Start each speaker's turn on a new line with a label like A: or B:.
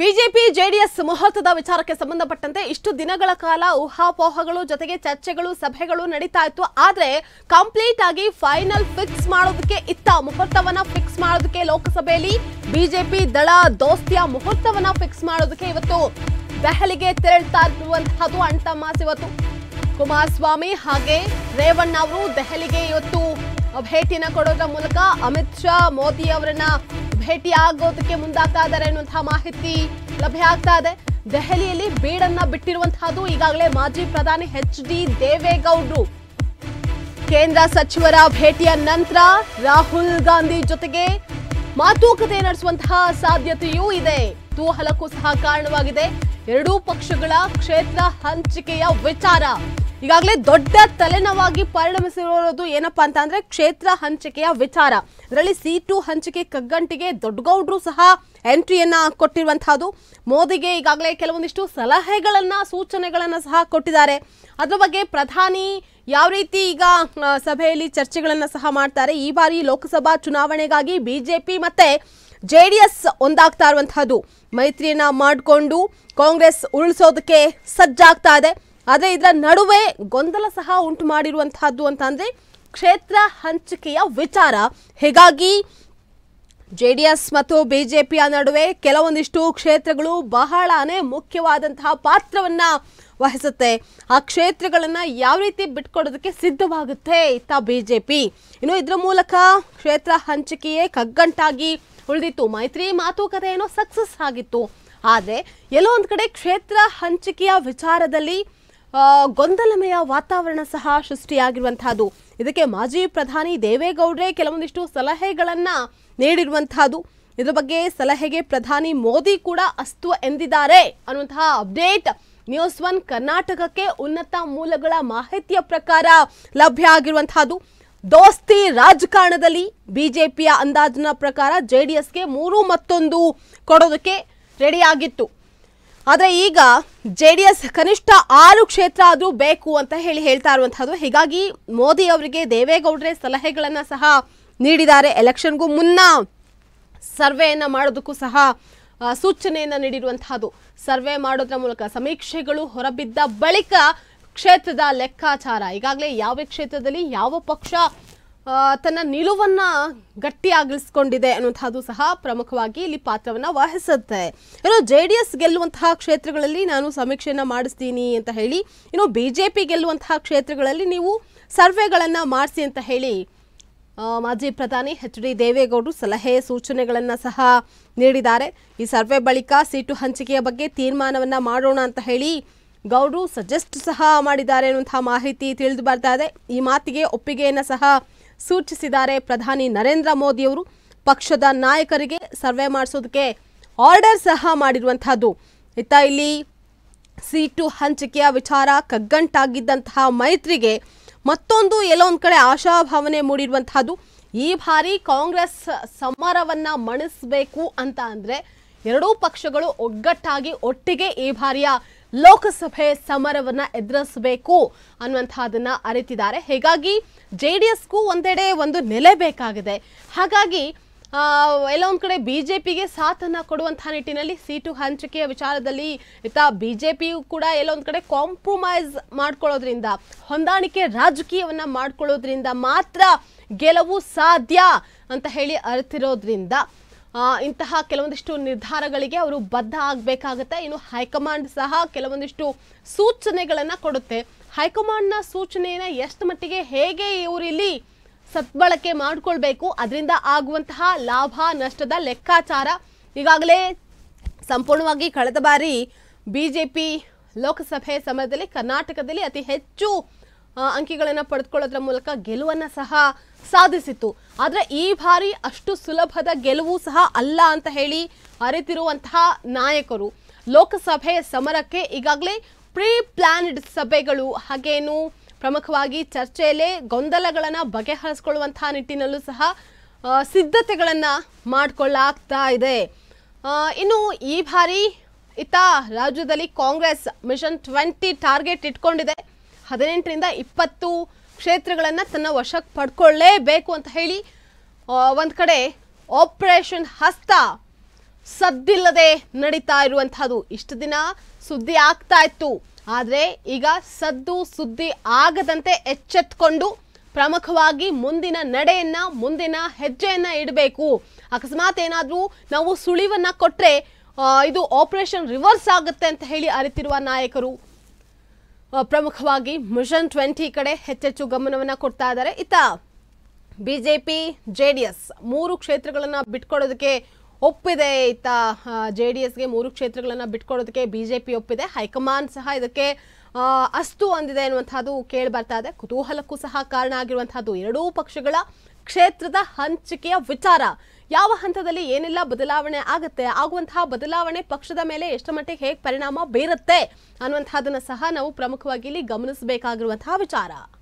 A: BJP JDS ಮುಹೂರ್ತದ ವಿಚಾರಕ್ಕೆ ಸಂಬಂಧಪಟ್ಟಂತೆ ಇಷ್ಟು ದಿನಗಳ ಕಾಲ ಊಹಾಪೋಹಗಳು ಜೊತೆಗೆ ಚರ್ಚೆಗಳು ಸಭೆಗಳು ನಡೀತಾ ಇತ್ತು ಆದ್ರೆ ಕಂಪ್ಲೀಟ್ ಆಗಿ ಫೈನಲ್ ಫಿಕ್ಸ್ ಮಾಡೋದಕ್ಕೆ ಇತ್ತ ಮುಹೂರ್ತವನ್ನ ಫಿಕ್ಸ್ ಮಾಡೋದಕ್ಕೆ ಲೋಕಸಭೆಯಲ್ಲಿ ಬಿಜೆಪಿ ದಳ ದೋಸ್ತಿಯ ಮುಹೂರ್ತವನ್ನ ಫಿಕ್ಸ್ ಮಾಡೋದಕ್ಕೆ ಇವತ್ತು ದೆಹಲಿಗೆ ತೆರಳ್ತಾ ಇರುವಂತಹದ್ದು ಅಂಟಮಾಸ್ ಇವತ್ತು ಕುಮಾರಸ್ವಾಮಿ ಹಾಗೆ ರೇವಣ್ಣ ಅವರು ದೆಹಲಿಗೆ ಇವತ್ತು ಭೇಟಿನ ಕೊಡೋದ್ರ ಮೂಲಕ ಅಮಿತ್ ಶಾ ಮೋದಿ ಅವರನ್ನ ಭೇಟಿ ಆಗೋದಕ್ಕೆ ಮುಂದಾಗ್ತಾ ಇದ್ದಾರೆ ಅನ್ನುವಂತಹ ಮಾಹಿತಿ ಲಭ್ಯ ಆಗ್ತಾ ಇದೆ ದೆಹಲಿಯಲ್ಲಿ ಬೀಡನ್ನ ಬಿಟ್ಟಿರುವಂತಹದ್ದು ಈಗಾಗಲೇ ಮಾಜಿ ಪ್ರಧಾನಿ ಎಚ್ ಡಿ ದೇವೇಗೌಡರು ಕೇಂದ್ರ ಸಚಿವರ ಭೇಟಿಯ ನಂತರ ರಾಹುಲ್ ಗಾಂಧಿ ಜೊತೆಗೆ ಮಾತುಕತೆ ನಡೆಸುವಂತಹ ಸಾಧ್ಯತೆಯೂ ಇದೆ ತೂಹಲಕ್ಕೂ ಸಹ ಕಾರಣವಾಗಿದೆ ಎರಡೂ ಪಕ್ಷಗಳ ಕ್ಷೇತ್ರ ಹಂಚಿಕೆಯ ವಿಚಾರ ಈಗಾಗಲೇ ದೊಡ್ಡ ತಲೆನೋವಾಗಿ ಪರಿಣಮಿಸಿರೋದು ಏನಪ್ಪಾ ಅಂತ ಅಂದ್ರೆ ಕ್ಷೇತ್ರ ಹಂಚಿಕೆಯ ವಿಚಾರ ಅದರಲ್ಲಿ ಸೀಟು ಹಂಚಿಕೆ ಕಗ್ಗಂಟಿಗೆ ದೊಡ್ಡಗೌಡ್ರು ಸಹ ಎಂಟ್ರಿಯನ್ನ ಕೊಟ್ಟಿರುವಂತಹದ್ದು ಮೋದಿಗೆ ಈಗಾಗಲೇ ಕೆಲವೊಂದಿಷ್ಟು ಸಲಹೆಗಳನ್ನ ಸೂಚನೆಗಳನ್ನ ಸಹ ಕೊಟ್ಟಿದ್ದಾರೆ ಅದ್ರ ಬಗ್ಗೆ ಪ್ರಧಾನಿ ಯಾವ ರೀತಿ ಈಗ ಸಭೆಯಲ್ಲಿ ಚರ್ಚೆಗಳನ್ನ ಸಹ ಮಾಡ್ತಾರೆ ಈ ಬಾರಿ ಲೋಕಸಭಾ ಚುನಾವಣೆಗಾಗಿ ಬಿಜೆಪಿ ಮತ್ತೆ ಜೆ ಡಿ ಎಸ್ ಒಂದಾಗ್ತಾ ಇರುವಂತಹದ್ದು ಮೈತ್ರಿಯನ್ನ ಮಾಡಿಕೊಂಡು ಕಾಂಗ್ರೆಸ್ ಉಳಿಸೋದಕ್ಕೆ ಸಜ್ಜಾಗ್ತಾ ಇದೆ ಆದರೆ ಇದರ ನಡುವೆ ಗೊಂದಲ ಸಹ ಉಂಟು ಮಾಡಿರುವಂತಹದ್ದು ಅಂತ ಅಂದರೆ ಕ್ಷೇತ್ರ ಹಂಚಿಕೆಯ ವಿಚಾರ ಹೀಗಾಗಿ ಜೆ ಡಿ ಎಸ್ ಮತ್ತು ಪಿಯ ನಡುವೆ ಕೆಲವೊಂದಿಷ್ಟು ಕ್ಷೇತ್ರಗಳು ಬಹಳನೇ ಮುಖ್ಯವಾದಂತಹ ಪಾತ್ರವನ್ನು ವಹಿಸುತ್ತೆ ಆ ಕ್ಷೇತ್ರಗಳನ್ನು ಯಾವ ರೀತಿ ಬಿಟ್ಕೊಡೋದಕ್ಕೆ ಸಿದ್ಧವಾಗುತ್ತೆ ಇತ್ತ ಬಿಜೆಪಿ ಇನ್ನು ಇದರ ಮೂಲಕ ಕ್ಷೇತ್ರ ಹಂಚಿಕೆಯೇ ಕಗ್ಗಂಟಾಗಿ ಉಳಿದಿತ್ತು ಮೈತ್ರಿ ಮಾತುಕತೆ ಏನೋ ಸಕ್ಸಸ್ ಆಗಿತ್ತು ಆದರೆ ಎಲ್ಲೋ ಒಂದು ಕಡೆ ಕ್ಷೇತ್ರ ಹಂಚಿಕೆಯ ವಿಚಾರದಲ್ಲಿ ಗೊಂದಲಮಯ ವಾತಾವರಣ ಸಹ ಸೃಷ್ಟಿಯಾಗಿರುವಂತಹದ್ದು ಇದಕ್ಕೆ ಮಾಜಿ ಪ್ರಧಾನಿ ದೇವೇಗೌಡರೇ ಕೆಲವೊಂದಿಷ್ಟು ಸಲಹೆಗಳನ್ನು ನೀಡಿರುವಂತಹದ್ದು ಇದರ ಬಗ್ಗೆ ಸಲಹೆಗೆ ಪ್ರಧಾನಿ ಮೋದಿ ಕೂಡ ಅಸ್ತು ಎಂದಿದ್ದಾರೆ ಅನ್ನುವಂತಹ ಅಪ್ಡೇಟ್ ನ್ಯೂಸ್ ಒನ್ ಕರ್ನಾಟಕಕ್ಕೆ ಉನ್ನತ ಮೂಲಗಳ ಮಾಹಿತಿಯ ಪ್ರಕಾರ ಲಭ್ಯ ಆಗಿರುವಂತಹದ್ದು ದೋಸ್ತಿ ರಾಜಕಾರಣದಲ್ಲಿ ಬಿಜೆಪಿಯ ಅಂದಾಜಿನ ಪ್ರಕಾರ ಜೆ ಡಿ ಎಸ್ಗೆ ಮೂರು ಮತ್ತೊಂದು ಕೊಡೋದಕ್ಕೆ ರೆಡಿಯಾಗಿತ್ತು ಆದರೆ ಈಗ ಜೆ ಡಿ ಎಸ್ ಕನಿಷ್ಠ ಆರು ಕ್ಷೇತ್ರ ಆದರೂ ಬೇಕು ಅಂತ ಹೇಳಿ ಹೇಳ್ತಾ ಇರುವಂತಹದ್ದು ಹೀಗಾಗಿ ಮೋದಿ ಅವರಿಗೆ ದೇವೇಗೌಡರೇ ಸಲಹೆಗಳನ್ನ ಸಹ ನೀಡಿದ್ದಾರೆ ಎಲೆಕ್ಷನ್ಗೂ ಮುನ್ನ ಸರ್ವೆಯನ್ನ ಮಾಡೋದಕ್ಕೂ ಸಹ ಸೂಚನೆಯನ್ನ ನೀಡಿರುವಂತಹದ್ದು ಸರ್ವೆ ಮಾಡೋದ್ರ ಮೂಲಕ ಸಮೀಕ್ಷೆಗಳು ಹೊರಬಿದ್ದ ಬಳಿಕ ಕ್ಷೇತ್ರದ ಲೆಕ್ಕಾಚಾರ ಈಗಾಗಲೇ ಯಾವ ಕ್ಷೇತ್ರದಲ್ಲಿ ಯಾವ ಪಕ್ಷ ತನ್ನ ನಿಲುವನ್ನು ಗಟ್ಟಿಯಾಗಿಸ್ಕೊಂಡಿದೆ ಅನ್ನುವಂಥದ್ದು ಸಹ ಪ್ರಮುಖವಾಗಿ ಇಲ್ಲಿ ಪಾತ್ರವನ್ನು ವಹಿಸುತ್ತೆ ಇನ್ನು ಜೆ ಡಿ ಎಸ್ ಗೆಲ್ಲುವಂತಹ ಕ್ಷೇತ್ರಗಳಲ್ಲಿ ನಾನು ಸಮೀಕ್ಷೆಯನ್ನು ಮಾಡಿಸ್ತೀನಿ ಅಂತ ಹೇಳಿ ಇನ್ನು ಬಿ ಜೆ ಪಿ ಗೆಲ್ಲುವಂತಹ ಕ್ಷೇತ್ರಗಳಲ್ಲಿ ನೀವು ಸರ್ವೆಗಳನ್ನು ಮಾಡಿಸಿ ಅಂತ ಹೇಳಿ ಮಾಜಿ ಪ್ರಧಾನಿ ಎಚ್ ಡಿ ದೇವೇಗೌಡರು ಸಲಹೆ ಸೂಚನೆಗಳನ್ನು ಸಹ ನೀಡಿದ್ದಾರೆ ಈ ಸರ್ವೆ ಬಳಿಕ ಸೀಟು ಹಂಚಿಕೆಯ ಬಗ್ಗೆ ತೀರ್ಮಾನವನ್ನು ಮಾಡೋಣ ಅಂತ ಹೇಳಿ ಗೌಡರು ಸಜೆಸ್ಟ್ ಸಹ ಮಾಡಿದ್ದಾರೆ ಅನ್ನುವಂತಹ ಮಾಹಿತಿ ತಿಳಿದು ಬರ್ತಾ ಇದೆ ಈ ಮಾತಿಗೆ ಒಪ್ಪಿಗೆಯನ್ನು ಸಹ ಸೂಚಿಸಿದ್ದಾರೆ ಪ್ರಧಾನಿ ನರೇಂದ್ರ ಮೋದಿಯವರು ಪಕ್ಷದ ನಾಯಕರಿಗೆ ಸರ್ವೆ ಮಾಡಿಸೋದಕ್ಕೆ ಆರ್ಡರ್ ಸಹ ಮಾಡಿರುವಂತಹದ್ದು ಇತ್ತ ಇಲ್ಲಿ ಸೀಟು ಹಂಚಿಕೆಯ ವಿಚಾರ ಕಗ್ಗಂಟಾಗಿದ್ದಂತಹ ಮೈತ್ರಿಗೆ ಮತ್ತೊಂದು ಎಲ್ಲೋ ಒಂದು ಕಡೆ ಆಶಾಭಾವನೆ ಮೂಡಿರುವಂತಹದ್ದು ಈ ಬಾರಿ ಕಾಂಗ್ರೆಸ್ ಸಮರವನ್ನ ಮಣಿಸಬೇಕು ಅಂತ ಅಂದರೆ ಎರಡೂ ಪಕ್ಷಗಳು ಒಗ್ಗಟ್ಟಾಗಿ ಒಟ್ಟಿಗೆ ಈ ಬಾರಿಯ ಲೋಕಸಭೆ ಸಮರವನ್ನ ಎದುರಿಸಬೇಕು ಅನ್ನುವಂತಹದನ್ನ ಅರಿತಿದ್ದಾರೆ ಹೀಗಾಗಿ ಜೆ ಡಿ ಎಸ್ಗೂ ಒಂದೆಡೆ ಒಂದು ನೆಲೆ ಬೇಕಾಗಿದೆ ಹಾಗಾಗಿ ಎಲ್ಲ ಕಡೆ ಬಿ ಜೆ ಪಿಗೆ ಸಾಥನ್ನು ಕೊಡುವಂತಹ ನಿಟ್ಟಿನಲ್ಲಿ ಸೀಟು ಹಂಚಿಕೆಯ ವಿಚಾರದಲ್ಲಿ ಇತ ಬಿ ಜೆ ಪಿಯು ಕೂಡ ಎಲ್ಲ ಒಂದು ಕಡೆ ಕಾಂಪ್ರಮೈಸ್ ಮಾಡ್ಕೊಳ್ಳೋದ್ರಿಂದ ಹೊಂದಾಣಿಕೆ ರಾಜಕೀಯವನ್ನ ಮಾಡ್ಕೊಳ್ಳೋದ್ರಿಂದ ಮಾತ್ರ ಗೆಲುವು ಸಾಧ್ಯ ಅಂತ ಹೇಳಿ ಅರಿತಿರೋದ್ರಿಂದ ಇಂತಹ ಕೆಲವೊಂದಿಷ್ಟು ನಿರ್ಧಾರಗಳಿಗೆ ಅವರು ಬದ್ಧ ಆಗಬೇಕಾಗತ್ತೆ ಇನ್ನು ಹೈಕಮಾಂಡ್ ಸಹ ಕೆಲವೊಂದಿಷ್ಟು ಸೂಚನೆಗಳನ್ನು ಕೊಡುತ್ತೆ ಹೈಕಮಾಂಡ್ನ ಸೂಚನೆಯನ್ನು ಎಷ್ಟು ಮಟ್ಟಿಗೆ ಹೇಗೆ ಇವರು ಇಲ್ಲಿ ಸದ್ಬಳಕೆ ಮಾಡಿಕೊಳ್ಬೇಕು ಅದರಿಂದ ಆಗುವಂತಹ ಲಾಭ ನಷ್ಟದ ಲೆಕ್ಕಾಚಾರ ಈಗಾಗಲೇ ಸಂಪೂರ್ಣವಾಗಿ ಕಳೆದ ಬಾರಿ ಬಿ ಜೆ ಪಿ ಲೋಕಸಭೆ ಸಮಯದಲ್ಲಿ ಕರ್ನಾಟಕದಲ್ಲಿ ಅತಿ ಹೆಚ್ಚು ಅಂಕಿಗಳನ್ನು ಪಡೆದುಕೊಳ್ಳೋದ್ರ ಮೂಲಕ ಗೆಲುವನ್ನು ಸಹ ಸಾಧಿಸಿತು ಆದರೆ ಈ ಬಾರಿ ಅಷ್ಟು ಸುಲಭದ ಗೆಲುವು ಸಹ ಅಲ್ಲ ಅಂತ ಹೇಳಿ ಅರಿತಿರುವಂತಹ ನಾಯಕರು ಲೋಕಸಭೆ ಸಮರಕ್ಕೆ ಈಗಾಗಲೇ ಪ್ರೀ ಪ್ಲಾನ್ಡ್ ಸಭೆಗಳು ಹಾಗೇನು ಪ್ರಮುಖವಾಗಿ ಚರ್ಚೆಯಲ್ಲೇ ಗೊಂದಲಗಳನ್ನು ಬಗೆಹರಿಸ್ಕೊಳ್ಳುವಂತಹ ನಿಟ್ಟಿನಲ್ಲೂ ಸಹ ಸಿದ್ಧತೆಗಳನ್ನು ಮಾಡಿಕೊಳ್ಳಾಗ್ತಾ ಇದೆ ಇನ್ನು ಈ ಬಾರಿ ಇತ್ತ ರಾಜ್ಯದಲ್ಲಿ ಕಾಂಗ್ರೆಸ್ ಮಿಷನ್ ಟ್ವೆಂಟಿ ಟಾರ್ಗೆಟ್ ಇಟ್ಕೊಂಡಿದೆ ಹದಿನೆಂಟರಿಂದ ಇಪ್ಪತ್ತು ಕ್ಷೇತ್ರಗಳನ್ನು ತನ್ನ ವಶಕ್ಕೆ ಪಡ್ಕೊಳ್ಳೇಬೇಕು ಅಂತ ಹೇಳಿ ಒಂದು ಕಡೆ ಆಪರೇಷನ್ ಹಸ್ತ ಸದ್ದಿಲ್ಲದೆ ನಡೀತಾ ಇರುವಂಥದ್ದು ಇಷ್ಟು ದಿನ ಸುದ್ದಿ ಆಗ್ತಾ ಇತ್ತು ಆದರೆ ಈಗ ಸದ್ದು ಸುದ್ದಿ ಆಗದಂತೆ ಎಚ್ಚೆತ್ಕೊಂಡು ಪ್ರಮುಖವಾಗಿ ಮುಂದಿನ ನಡೆಯನ್ನ ಮುಂದಿನ ಹೆಜ್ಜೆಯನ್ನ ಇಡಬೇಕು ಅಕಸ್ಮಾತ್ ಏನಾದರೂ ನಾವು ಸುಳಿವನ್ನ ಕೊಟ್ಟರೆ ಇದು ಆಪರೇಷನ್ ರಿವರ್ಸ್ ಆಗುತ್ತೆ ಅಂತ ಹೇಳಿ ಅರಿತಿರುವ ನಾಯಕರು ಪ್ರಮುಖವಾಗಿ ಮಿಷನ್ ಟ್ವೆಂಟಿ ಕಡೆ ಹೆಚ್ಚೆಚ್ಚು ಗಮನವನ್ನು ಕೊಡ್ತಾ ಇದ್ದಾರೆ ಇತ್ತ ಬಿಜೆಪಿ ಜೆ ಡಿ ಎಸ್ ಮೂರು ಕ್ಷೇತ್ರಗಳನ್ನು ಬಿಟ್ಕೊಡೋದಕ್ಕೆ ಒಪ್ಪಿದೆ ಇತ್ತ ಜೆ ಡಿ ಎಸ್ಗೆ ಮೂರು ಕ್ಷೇತ್ರಗಳನ್ನು ಬಿಟ್ಕೊಡೋದಕ್ಕೆ ಬಿಜೆಪಿ ಒಪ್ಪಿದೆ ಹೈಕಮಾಂಡ್ ಸಹ ಇದಕ್ಕೆ ಅಸ್ತು ಅಂದಿದೆ ಎನ್ನುವಂಥದ್ದು ಕೇಳಿ ಬರ್ತಾ ಇದೆ ಕುತೂಹಲಕ್ಕೂ ಸಹ ಕಾರಣ ಆಗಿರುವಂತಹದ್ದು ಎರಡೂ ಪಕ್ಷಗಳ ಕ್ಷೇತ್ರದ ಹಂಚಿಕೆಯ ವಿಚಾರ ಯಾವ ಹಂತದಲ್ಲಿ ಏನೆಲ್ಲ ಬದಲಾವಣೆ ಆಗುತ್ತೆ ಆಗುವಂತಹ ಬದಲಾವಣೆ ಪಕ್ಷದ ಮೇಲೆ ಎಷ್ಟು ಮಟ್ಟಿಗೆ ಹೇಗೆ ಪರಿಣಾಮ ಬೀರುತ್ತೆ ಅನ್ನುವಂತಹದನ್ನ ಸಹ ನಾವು ಪ್ರಮುಖವಾಗಿ ಇಲ್ಲಿ ಗಮನಿಸಬೇಕಾಗಿರುವಂತಹ ವಿಚಾರ